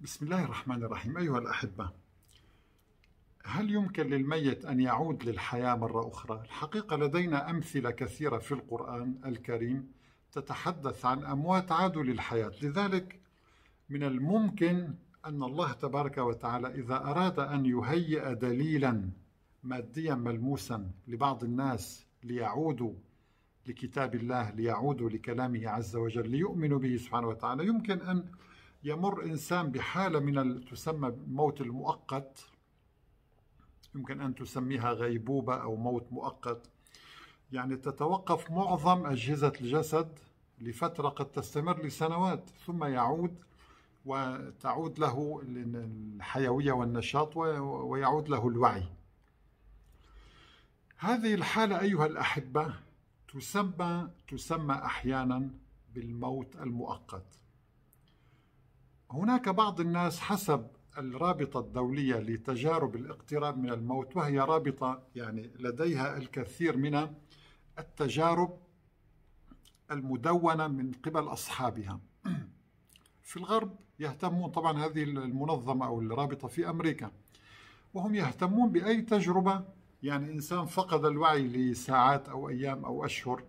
بسم الله الرحمن الرحيم أيها الأحبة هل يمكن للميت أن يعود للحياة مرة أخرى؟ الحقيقة لدينا أمثلة كثيرة في القرآن الكريم تتحدث عن أموات عادوا للحياة لذلك من الممكن أن الله تبارك وتعالى إذا أراد أن يهيئ دليلا ماديا ملموسا لبعض الناس ليعودوا لكتاب الله ليعودوا لكلامه عز وجل ليؤمنوا به سبحانه وتعالى يمكن أن يمر إنسان بحالة من تسمى موت المؤقت يمكن أن تسميها غيبوبة أو موت مؤقت يعني تتوقف معظم أجهزة الجسد لفترة قد تستمر لسنوات ثم يعود وتعود له الحيوية والنشاط ويعود له الوعي هذه الحالة أيها الأحبة تسمى تسمى أحيانا بالموت المؤقت هناك بعض الناس حسب الرابطة الدولية لتجارب الاقتراب من الموت وهي رابطة يعني لديها الكثير من التجارب المدونة من قبل أصحابها في الغرب يهتمون طبعا هذه المنظمة أو الرابطة في أمريكا وهم يهتمون بأي تجربة يعني إنسان فقد الوعي لساعات أو أيام أو أشهر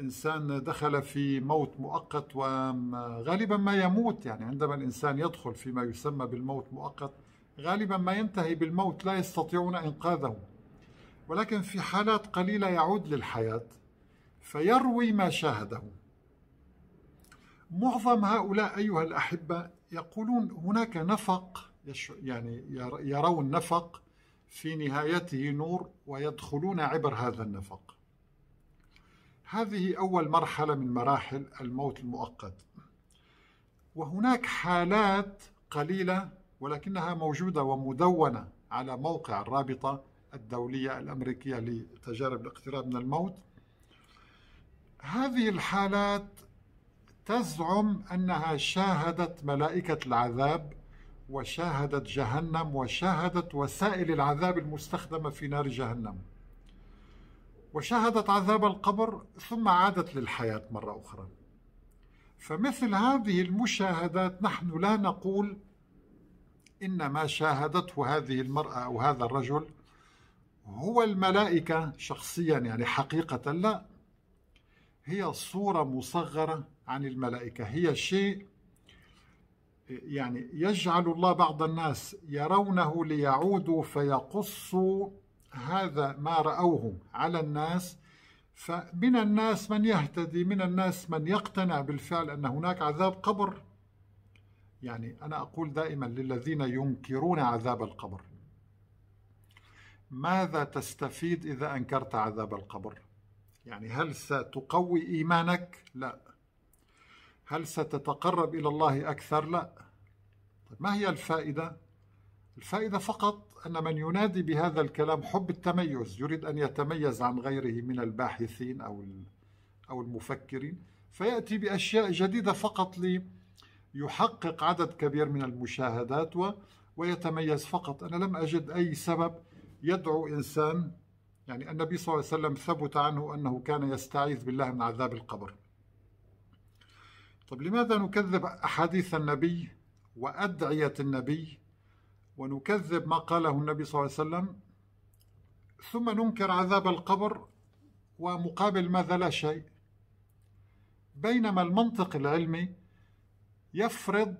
إنسان دخل في موت مؤقت وغالبا ما يموت يعني عندما الإنسان يدخل فيما يسمى بالموت مؤقت غالبا ما ينتهي بالموت لا يستطيعون إنقاذه ولكن في حالات قليلة يعود للحياة فيروي ما شاهده معظم هؤلاء أيها الأحبة يقولون هناك نفق يعني يرون نفق في نهايته نور ويدخلون عبر هذا النفق هذه أول مرحلة من مراحل الموت المؤقت وهناك حالات قليلة ولكنها موجودة ومدونة على موقع الرابطة الدولية الأمريكية لتجارب الاقتراب من الموت هذه الحالات تزعم أنها شاهدت ملائكة العذاب وشاهدت جهنم وشاهدت وسائل العذاب المستخدمة في نار جهنم وشهدت عذاب القبر ثم عادت للحياة مرة أخرى فمثل هذه المشاهدات نحن لا نقول إن ما شاهدته هذه المرأة أو هذا الرجل هو الملائكة شخصيا يعني حقيقة لا هي صورة مصغرة عن الملائكة هي شيء يعني يجعل الله بعض الناس يرونه ليعودوا فيقصوا هذا ما رأوه على الناس فمن الناس من يهتدي من الناس من يقتنع بالفعل أن هناك عذاب قبر يعني أنا أقول دائما للذين ينكرون عذاب القبر ماذا تستفيد إذا أنكرت عذاب القبر يعني هل ستقوي إيمانك لا هل ستتقرب إلى الله أكثر لا طيب ما هي الفائدة الفائدة فقط أن من ينادي بهذا الكلام حب التميز يريد أن يتميز عن غيره من الباحثين أو أو المفكرين فيأتي بأشياء جديدة فقط ليحقق عدد كبير من المشاهدات و ويتميز فقط أنا لم أجد أي سبب يدعو إنسان يعني النبي صلى الله عليه وسلم ثبت عنه أنه كان يستعيذ بالله من عذاب القبر طب لماذا نكذب أحاديث النبي وأدعية النبي ونكذب ما قاله النبي صلى الله عليه وسلم ثم ننكر عذاب القبر ومقابل ماذا لا شيء بينما المنطق العلمي يفرض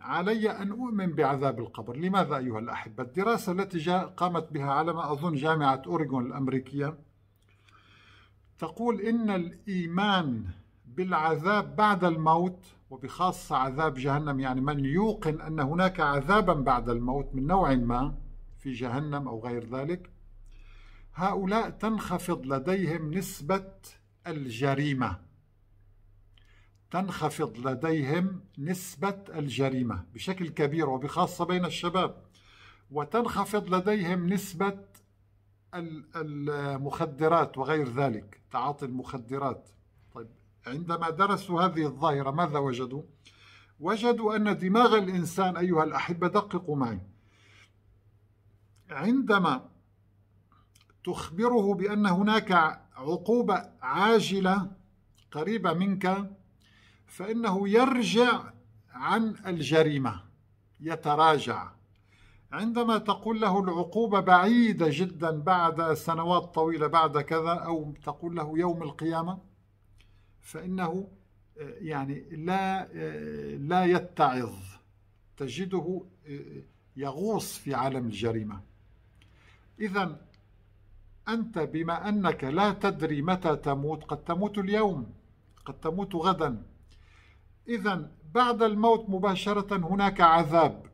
علي أن أؤمن بعذاب القبر لماذا أيها الأحبة؟ الدراسة التي جاء قامت بها على ما أظن جامعة أوريغون الأمريكية تقول إن الإيمان بالعذاب بعد الموت وبخاصة عذاب جهنم يعني من يوقن أن هناك عذابا بعد الموت من نوع ما في جهنم أو غير ذلك هؤلاء تنخفض لديهم نسبة الجريمة تنخفض لديهم نسبة الجريمة بشكل كبير وبخاصة بين الشباب وتنخفض لديهم نسبة المخدرات وغير ذلك تعاطي المخدرات عندما درسوا هذه الظاهرة ماذا وجدوا؟ وجدوا أن دماغ الإنسان أيها الأحبة دققوا معي عندما تخبره بأن هناك عقوبة عاجلة قريبة منك فإنه يرجع عن الجريمة يتراجع عندما تقول له العقوبة بعيدة جدا بعد سنوات طويلة بعد كذا أو تقول له يوم القيامة فإنه آه، يعني لا آه، لا يتعظ تجده آه، يغوص في عالم الجريمة إذا أنت بما أنك لا تدري متى تموت قد تموت اليوم قد تموت غدا إذا بعد الموت مباشرة هناك عذاب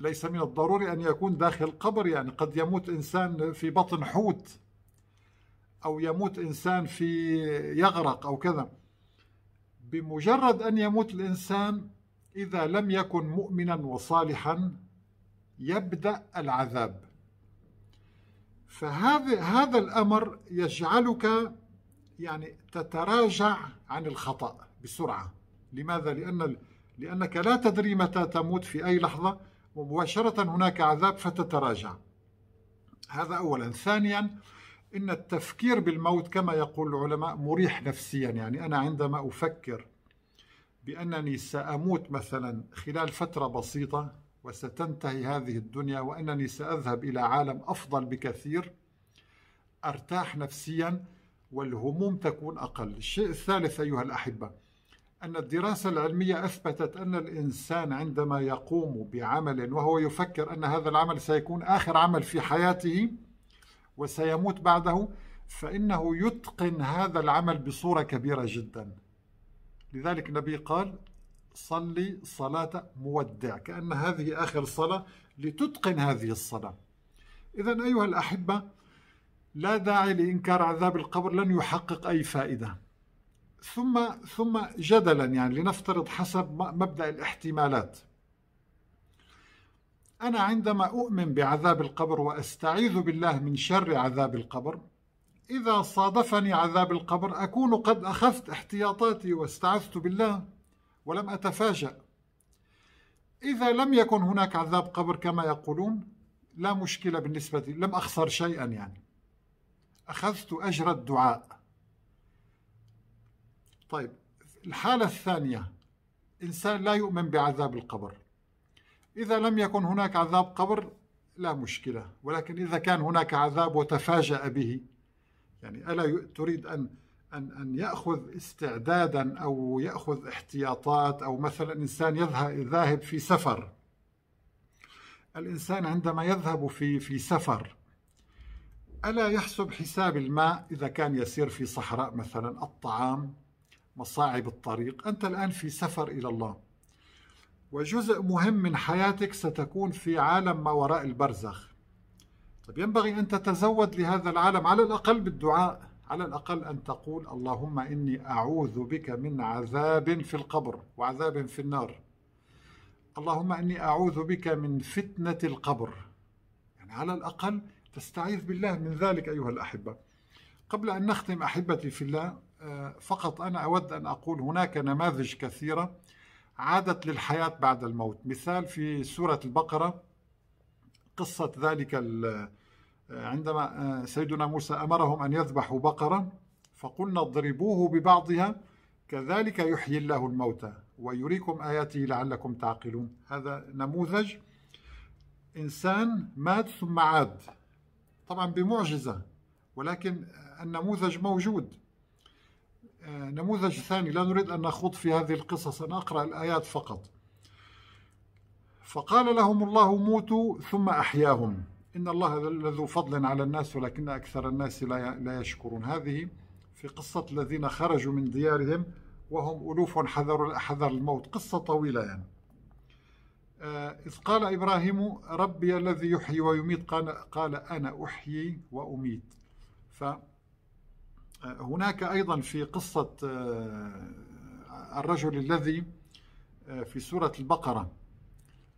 ليس من الضروري أن يكون داخل قبر يعني قد يموت إنسان في بطن حوت أو يموت إنسان في يغرق أو كذا بمجرد أن يموت الإنسان إذا لم يكن مؤمنا وصالحا يبدأ العذاب فهذا هذا الأمر يجعلك يعني تتراجع عن الخطأ بسرعة لماذا؟ لأن لأنك لا تدري متى تموت في أي لحظة ومباشرة هناك عذاب فتتراجع هذا أولا ثانيا ان التفكير بالموت كما يقول العلماء مريح نفسيا يعني انا عندما افكر بانني ساموت مثلا خلال فتره بسيطه وستنتهي هذه الدنيا وانني ساذهب الى عالم افضل بكثير ارتاح نفسيا والهموم تكون اقل. الشيء الثالث ايها الاحبه ان الدراسه العلميه اثبتت ان الانسان عندما يقوم بعمل وهو يفكر ان هذا العمل سيكون اخر عمل في حياته وسيموت بعده فإنه يتقن هذا العمل بصورة كبيرة جدا لذلك النبي قال صلي صلاة مودع كأن هذه آخر صلاة لتتقن هذه الصلاة إذا أيها الأحبة لا داعي لإنكار عذاب القبر لن يحقق أي فائدة ثم ثم جدلا يعني لنفترض حسب مبدأ الاحتمالات أنا عندما أؤمن بعذاب القبر وأستعيذ بالله من شر عذاب القبر إذا صادفني عذاب القبر أكون قد أخذت احتياطاتي واستعذت بالله ولم أتفاجأ إذا لم يكن هناك عذاب قبر كما يقولون لا مشكلة بالنسبة لي لم أخسر شيئا يعني أخذت أجر الدعاء طيب الحالة الثانية إنسان لا يؤمن بعذاب القبر إذا لم يكن هناك عذاب قبر لا مشكلة ولكن إذا كان هناك عذاب وتفاجأ به يعني ألا تريد أن أن أن يأخذ استعدادا أو يأخذ احتياطات أو مثلا إنسان ذاهب في سفر الإنسان عندما يذهب في في سفر ألا يحسب حساب الماء إذا كان يسير في صحراء مثلا الطعام مصاعب الطريق أنت الآن في سفر إلى الله وجزء مهم من حياتك ستكون في عالم ما وراء البرزخ طيب ينبغي أن تتزود لهذا العالم على الأقل بالدعاء على الأقل أن تقول اللهم إني أعوذ بك من عذاب في القبر وعذاب في النار اللهم إني أعوذ بك من فتنة القبر يعني على الأقل تستعيذ بالله من ذلك أيها الأحبة قبل أن نختم أحبتي في الله آه، فقط أنا أود أن أقول هناك نماذج كثيرة عادت للحياة بعد الموت مثال في سورة البقرة قصة ذلك عندما آه، سيدنا موسى أمرهم أن يذبحوا بقرة فقلنا اضربوه ببعضها كذلك يحيي الله الموتى ويريكم آياته لعلكم تعقلون هذا نموذج إنسان مات ثم عاد طبعا بمعجزة ولكن النموذج موجود آه، نموذج ثاني لا نريد أن نخوض في هذه القصص أن أقرأ الآيات فقط فقال لهم الله موتوا ثم أحياهم إن الله لذو فضل على الناس ولكن أكثر الناس لا يشكرون هذه في قصة الذين خرجوا من ديارهم وهم ألوف حذروا حذر الموت قصة طويلة يعني آه، إذ قال إبراهيم ربي الذي يحيي ويميت قال, قال أنا أحيي وأميت فقال هناك أيضا في قصة آه، الرجل الذي آه، في سورة البقرة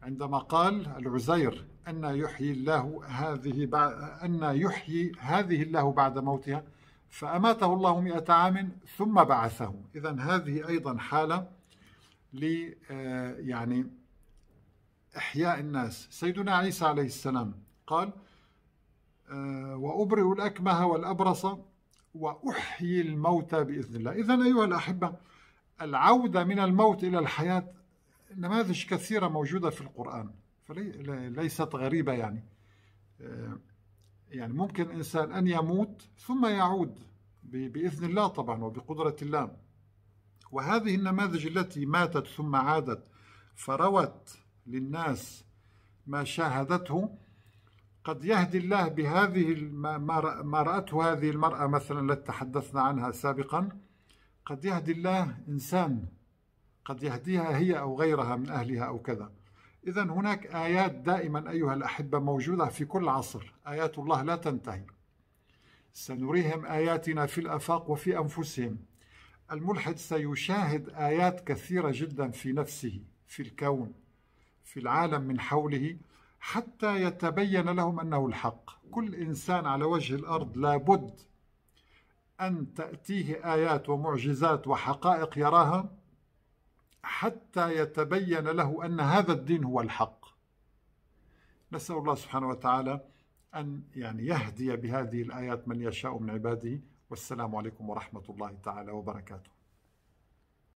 عندما قال العزير أن يحيي الله هذه أن يحيي هذه الله بعد موتها فأماته الله 100 عام ثم بعثه إذا هذه أيضا حالة ل آه، يعني إحياء الناس سيدنا عيسى عليه السلام قال وأبرئ الأكمه والأبرص وأحيي الموتى بإذن الله إذا أيها الأحبة العودة من الموت إلى الحياة نماذج كثيرة موجودة في القرآن ليست غريبة يعني آه، يعني ممكن إنسان أن يموت ثم يعود بإذن الله طبعا وبقدرة الله وهذه النماذج التي ماتت ثم عادت فروت للناس ما شاهدته قد يهدي الله بهذه ما رأته هذه المرأة مثلا التي تحدثنا عنها سابقا قد يهدي الله إنسان قد يهديها هي أو غيرها من أهلها أو كذا إذا هناك آيات دائما أيها الأحبة موجودة في كل عصر آيات الله لا تنتهي سنريهم آياتنا في الآفاق وفي أنفسهم الملحد سيشاهد آيات كثيرة جدا في نفسه في الكون في العالم من حوله حتى يتبين لهم انه الحق كل انسان على وجه الارض لابد ان تاتيه ايات ومعجزات وحقائق يراها حتى يتبين له ان هذا الدين هو الحق نسال الله سبحانه وتعالى ان يعني يهدي بهذه الايات من يشاء من عباده والسلام عليكم ورحمه الله تعالى وبركاته